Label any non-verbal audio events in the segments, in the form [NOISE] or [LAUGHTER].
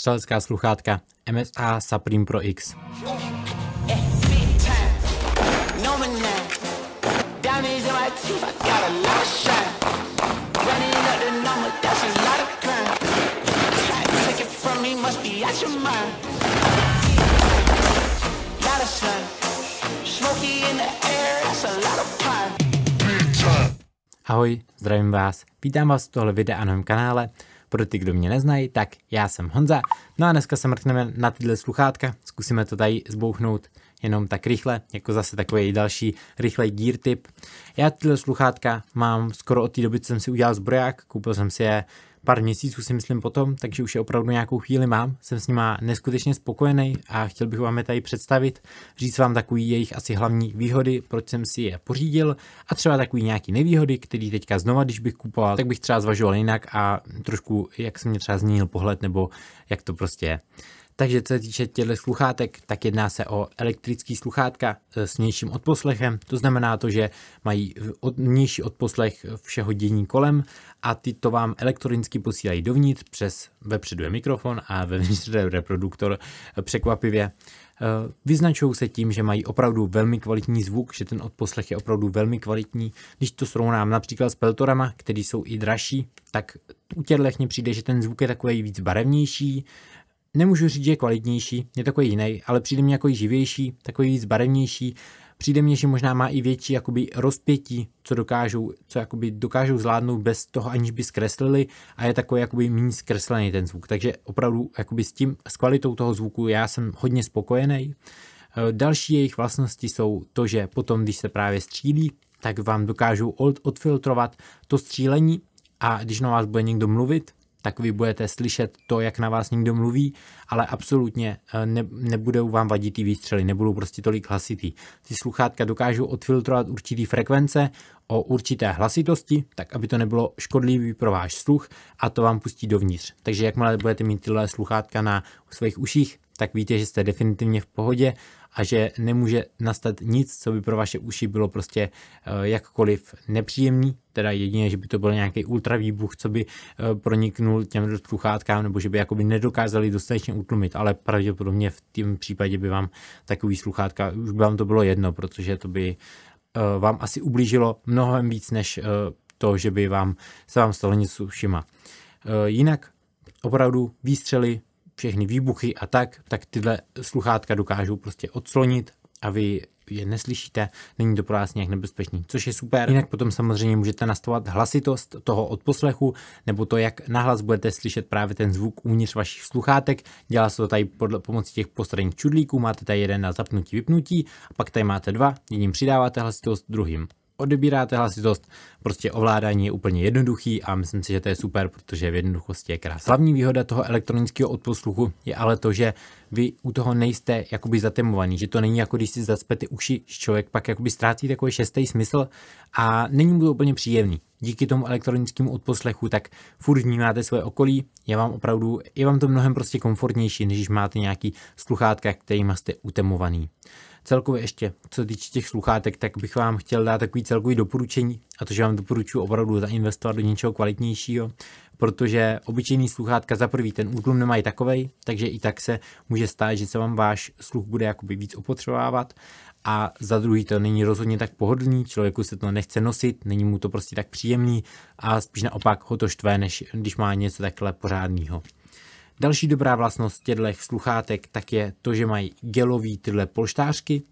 střelecká sluchátka MSA Supreme Pro X. Ahoj, zdravím vás, vítám vás v tohle videa na mém kanále. Pro ty, kdo mě neznají, tak já jsem Honza. No a dneska se mrkneme na tyhle sluchátka, zkusíme to tady zbouchnout jenom tak rychle, jako zase takový další rychlej gear tip. Já tyhle sluchátka mám skoro od té doby, co jsem si udělal zbroják, koupil jsem si je pár měsíců si myslím potom, takže už je opravdu nějakou chvíli mám. Jsem s nima neskutečně spokojený a chtěl bych vám je tady představit, říct vám takový jejich asi hlavní výhody, proč jsem si je pořídil a třeba takový nějaký nevýhody, který teďka znova, když bych kupoval, tak bych třeba zvažoval jinak a trošku, jak se mě třeba změnil pohled nebo jak to prostě je. Takže co se týče těchto sluchátek, tak jedná se o elektrický sluchátka eh, s nižším odposlechem, to znamená to, že mají od, nižší odposlech všeho dění kolem a ty to vám elektronicky posílají dovnitř přes vepředu je mikrofon a vevnitř je reproduktor eh, překvapivě. Eh, vyznačují se tím, že mají opravdu velmi kvalitní zvuk, že ten odposlech je opravdu velmi kvalitní. Když to srovnám například s peltorama, které jsou i dražší, tak u těchto mně přijde, že ten zvuk je takový víc barevnější, Nemůžu říct, že je kvalitnější, je takový jiný, ale přijde mi jako živější, takový víc barevnější. Přijde mi, že možná má i větší jakoby, rozpětí, co dokážou, co jakoby, dokážou zvládnout bez toho, aniž by zkreslili a je takový jakoby, méně zkreslený ten zvuk. Takže opravdu jakoby, s tím, s kvalitou toho zvuku já jsem hodně spokojený. Eh, další jejich vlastnosti jsou to, že potom, když se právě střílí, tak vám dokážou odfiltrovat to střílení a když na vás bude někdo mluvit, tak vy budete slyšet to, jak na vás někdo mluví, ale absolutně eh, ne, nebudou vám vadit ty výstřely, nebudou prostě tolik hlasitý. Ty sluchátka dokážou odfiltrovat určitý frekvence o určité hlasitosti, tak aby to nebylo škodlivý pro váš sluch a to vám pustí dovnitř. Takže jakmile budete mít tyhle sluchátka na svých uších, tak víte, že jste definitivně v pohodě a že nemůže nastat nic, co by pro vaše uši bylo prostě eh, jakkoliv nepříjemný, teda jedině, že by to byl nějaký ultravýbuch, co by eh, proniknul těm sluchátkám, nebo že by jakoby nedokázali dostatečně utlumit, ale pravděpodobně v tom případě by vám takový sluchátka, už by vám to bylo jedno, protože to by eh, vám asi ublížilo mnohem víc, než to, že by vám se vám stalo něco ušima. Jinak opravdu výstřely všechny výbuchy a tak, tak tyhle sluchátka dokážou prostě odslonit a vy je neslyšíte, není to pro vás nějak nebezpečný, což je super. Jinak potom samozřejmě můžete nastavovat hlasitost toho odposlechu, nebo to, jak nahlas budete slyšet právě ten zvuk uvnitř vašich sluchátek. Dělá se to tady podle pomocí těch postranních čudlíků, máte tady jeden na zapnutí, vypnutí, a pak tady máte dva, jedním přidáváte hlasitost, druhým odebíráte hlasitost. Prostě ovládání je úplně jednoduchý a myslím si, že to je super, protože v jednoduchosti je krásný. Hlavní výhoda toho elektronického odposluchu je ale to, že vy u toho nejste jakoby zatemovaný, že to není jako když si zaspete uši, že člověk pak jakoby ztrácí takový šestý smysl a není mu to úplně příjemný. Díky tomu elektronickému odposlechu tak furt vnímáte svoje okolí, je vám opravdu, je vám to mnohem prostě komfortnější, než když máte nějaký sluchátka, kterým jste utemovaný. Celkově ještě, co týče těch sluchátek, tak bych vám chtěl dát takový celkový doporučení, a to, že vám doporučuji opravdu zainvestovat do něčeho kvalitnějšího, protože obyčejný sluchátka za prvý ten útlum nemají takovej, takže i tak se může stát, že se vám váš sluch bude jakoby víc opotřebovávat a za druhý to není rozhodně tak pohodlný, člověku se to nechce nosit, není mu to prostě tak příjemný a spíš naopak ho to štve, než když má něco takhle pořádného. Další dobrá vlastnost těchto sluchátek tak je to, že mají gelový tyhle polštářky.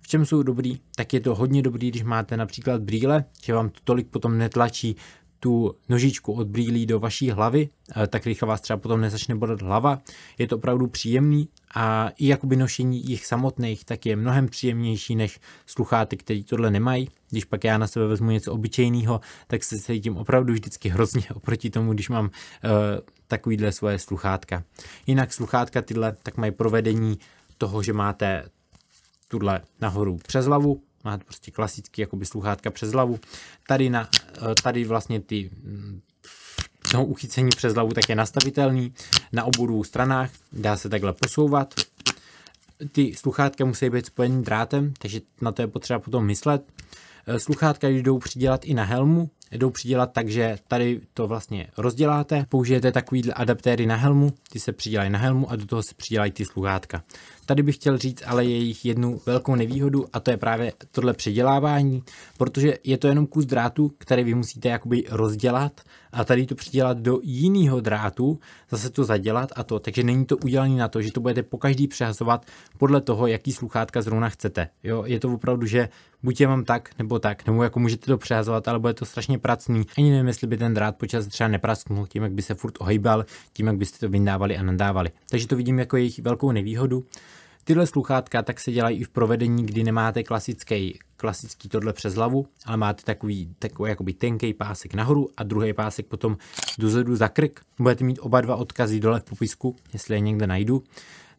V čem jsou dobrý? Tak je to hodně dobrý, když máte například brýle, že vám to tolik potom netlačí tu nožičku od brýlí do vaší hlavy, eh, tak rychle vás třeba potom nezačne bodat hlava. Je to opravdu příjemný a i jakoby nošení jich samotných tak je mnohem příjemnější než slucháty, který tohle nemají. Když pak já na sebe vezmu něco obyčejného, tak se cítím opravdu vždycky hrozně [LAUGHS] oproti tomu, když mám uh, takovýhle svoje sluchátka. Jinak sluchátka tyhle tak mají provedení toho, že máte tuhle nahoru přes hlavu, máte prostě klasický jakoby sluchátka přes hlavu. Tady, na, eh, tady vlastně ty mm, no, uchycení přes hlavu tak je nastavitelný na obou dvou stranách, dá se takhle posouvat. Ty sluchátka musí být spojeny drátem, takže na to je potřeba potom myslet. Eh, sluchátka jdou přidělat i na helmu, jdou přidělat tak, že tady to vlastně rozděláte, použijete takovýhle adaptéry na helmu, ty se přidělají na helmu a do toho se přidělají ty sluchátka. Tady bych chtěl říct ale jejich jednu velkou nevýhodu a to je právě tohle předělávání, protože je to jenom kus drátu, který vy musíte jakoby rozdělat a tady to předělat do jiného drátu, zase to zadělat a to. Takže není to udělané na to, že to budete po každý přehazovat podle toho, jaký sluchátka zrovna chcete. Jo, je to opravdu, že buď je mám tak, nebo tak, nebo jako můžete to přehazovat, ale bude to strašně pracný. Ani nevím, jestli by ten drát počas třeba neprasknul tím, jak by se furt ohýbal, tím, jak byste to vyndávali a nadávali. Takže to vidím jako jejich velkou nevýhodu. Tyhle sluchátka tak se dělají i v provedení, kdy nemáte klasický, klasický tohle přes hlavu, ale máte takový, takový jakoby tenký pásek nahoru a druhý pásek potom dozadu za krk. Budete mít oba dva odkazy dole v popisku, jestli je někde najdu.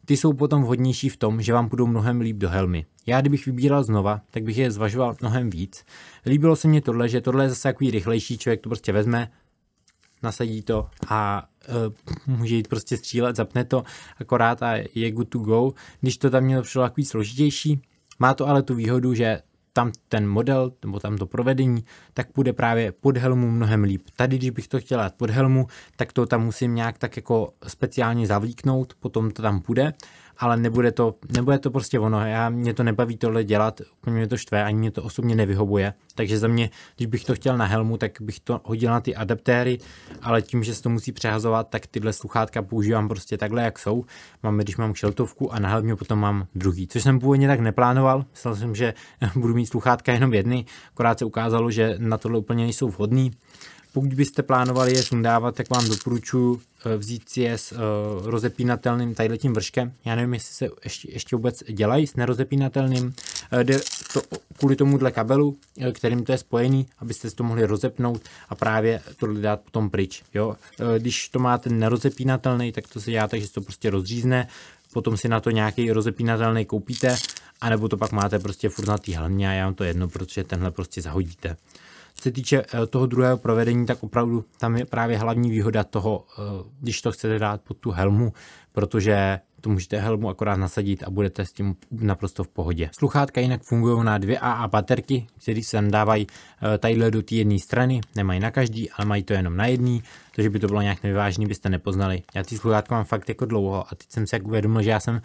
Ty jsou potom vhodnější v tom, že vám budou mnohem líp do helmy. Já kdybych vybíral znova, tak bych je zvažoval mnohem víc. Líbilo se mně tohle, že tohle je zase takový rychlejší, člověk to prostě vezme, nasadí to a uh, může jít prostě střílet, zapne to akorát a je good to go. Když to tam mělo přišlo takový složitější, má to ale tu výhodu, že tam ten model nebo tam to provedení, tak bude právě pod helmu mnohem líp. Tady, když bych to chtěl dát pod helmu, tak to tam musím nějak tak jako speciálně zavlíknout, potom to tam půjde ale nebude to, nebude to prostě ono. Já, mě to nebaví tohle dělat, mě to štve, ani mě to osobně nevyhovuje. Takže za mě, když bych to chtěl na helmu, tak bych to hodil na ty adaptéry, ale tím, že se to musí přehazovat, tak tyhle sluchátka používám prostě takhle, jak jsou. Mám, když mám šeltovku a na helmě potom mám druhý, což jsem původně tak neplánoval. Myslel jsem, že [LAUGHS] budu mít sluchátka jenom jedny, akorát se ukázalo, že na tohle úplně nejsou vhodný. Pokud byste plánovali je sundávat, tak vám doporučuji Eh, vzít si je s eh, rozepínatelným tadyhletím vrškem. Já nevím, jestli se ještě, ještě vůbec dělají s nerozepínatelným. Eh, jde to kvůli tomuhle kabelu, kterým to je spojený, abyste si to mohli rozepnout a právě to dát potom pryč. Jo? Když to máte nerozepínatelný, tak to se dělá tak, že se to prostě rozřízne, potom si na to nějaký rozepínatelný koupíte, anebo to pak máte prostě furt na té a já vám to jedno, protože tenhle prostě zahodíte se týče eh, toho druhého provedení, tak opravdu tam je právě hlavní výhoda toho, eh, když to chcete dát pod tu helmu, protože to můžete helmu akorát nasadit a budete s tím naprosto v pohodě. Sluchátka jinak fungují na dvě AA baterky, které se dávají eh, tadyhle do té jedné strany, nemají na každý, ale mají to jenom na jedný to, že by to bylo nějak nevyvážený, byste nepoznali. Já ty sluchátka mám fakt jako dlouho a teď jsem si jak uvědomil, že já jsem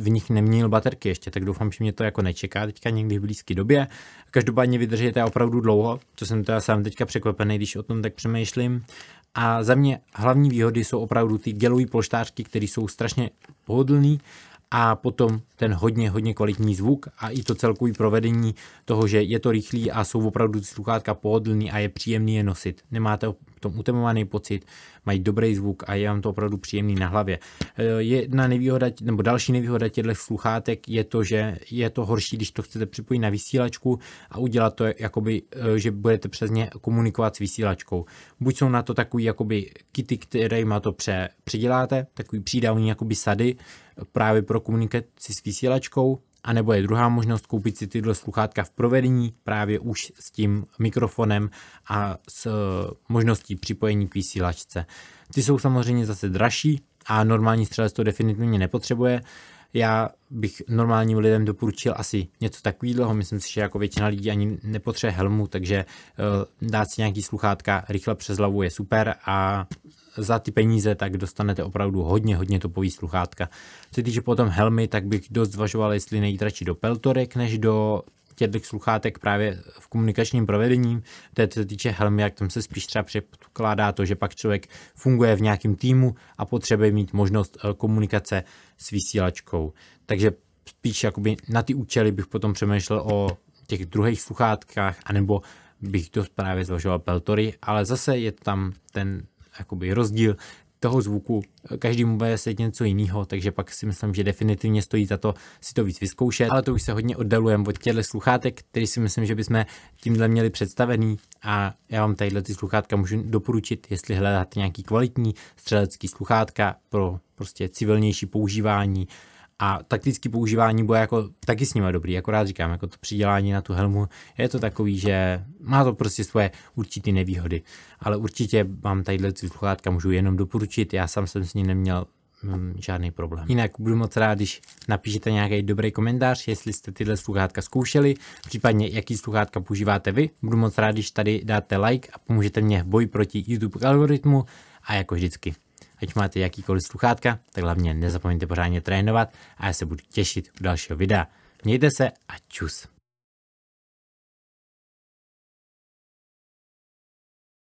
v nich neměnil baterky ještě, tak doufám, že mě to jako nečeká teďka někdy v blízké době. Každopádně vydržíte opravdu dlouho, to jsem teda sám teďka překvapený, když o tom tak přemýšlím. A za mě hlavní výhody jsou opravdu ty gelové polštářky, které jsou strašně pohodlné a potom ten hodně, hodně kvalitní zvuk a i to celkový provedení toho, že je to rychlý a jsou opravdu sluchátka pohodlný a je příjemný je nosit. Nemáte v tom utemovaný pocit, mají dobrý zvuk a je vám to opravdu příjemný na hlavě. Eh, jedna nevýhoda, nebo další nevýhoda těchto sluchátek je to, že je to horší, když to chcete připojit na vysílačku a udělat to, jakoby, eh, že budete přes ně komunikovat s vysílačkou. Buď jsou na to takový jakoby kity, které má to pře, předěláte, takový přídavní jakoby sady eh, právě pro komunikaci s vysílačkou, a nebo je druhá možnost koupit si tyhle sluchátka v provedení právě už s tím mikrofonem a s e, možností připojení k vysílačce. Ty jsou samozřejmě zase dražší a normální střelec to definitivně nepotřebuje. Já bych normálním lidem doporučil asi něco takového. Myslím si, že jako většina lidí ani nepotřebuje helmu, takže e, dát si nějaký sluchátka rychle přes hlavu je super a za ty peníze, tak dostanete opravdu hodně, hodně topový sluchátka. Co se týče potom helmy, tak bych dost zvažoval, jestli nejít radši do peltorek, než do těch sluchátek právě v komunikačním provedení. To je, co se týče helmy, jak tam se spíš třeba předpokládá to, že pak člověk funguje v nějakém týmu a potřebuje mít možnost eh, komunikace s vysílačkou. Takže spíš jakoby na ty účely bych potom přemýšlel o těch druhých sluchátkách, anebo bych to právě zvažoval peltory, ale zase je tam ten jakoby rozdíl toho zvuku. Každému bude se něco jiného, takže pak si myslím, že definitivně stojí za to si to víc vyzkoušet, ale to už se hodně oddalujeme od těchto sluchátek, který si myslím, že bychom tímhle měli představený a já vám tadyhle ty sluchátka můžu doporučit, jestli hledáte nějaký kvalitní střelecký sluchátka pro prostě civilnější používání, a taktický používání bude jako taky s nimi dobrý, akorát říkám, jako to přidělání na tu helmu je to takový, že má to prostě svoje určitý nevýhody, ale určitě vám tadyhle ty sluchátka můžu jenom doporučit, já sám jsem s ním neměl mm, žádný problém. Jinak budu moc rád, když napíšete nějaký dobrý komentář, jestli jste tyhle sluchátka zkoušeli, případně jaký sluchátka používáte vy. Budu moc rád, když tady dáte like a pomůžete mě v boji proti YouTube algoritmu a jako vždycky ať máte jakýkoliv sluchátka, tak hlavně nezapomeňte pořádně trénovat a já se budu těšit u dalšího videa. Mějte se a čus.